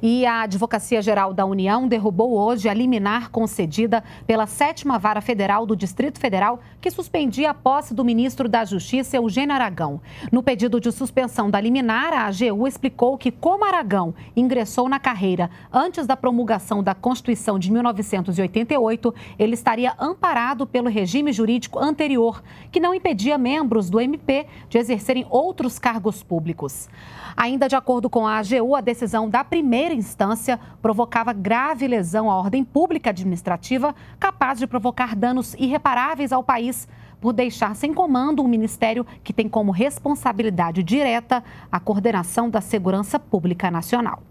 E a Advocacia Geral da União derrubou hoje a liminar concedida pela sétima vara federal do Distrito Federal, que suspendia a posse do ministro da Justiça, Eugênio Aragão. No pedido de suspensão da liminar, a AGU explicou que, como Aragão ingressou na carreira antes da promulgação da Constituição de 1988, ele estaria amparado pelo regime jurídico anterior, que não impedia membros do MP de exercerem outros cargos públicos. Ainda de acordo com a AGU, a decisão da primeira primeira instância provocava grave lesão à ordem pública administrativa, capaz de provocar danos irreparáveis ao país por deixar sem comando um ministério que tem como responsabilidade direta a coordenação da segurança pública nacional.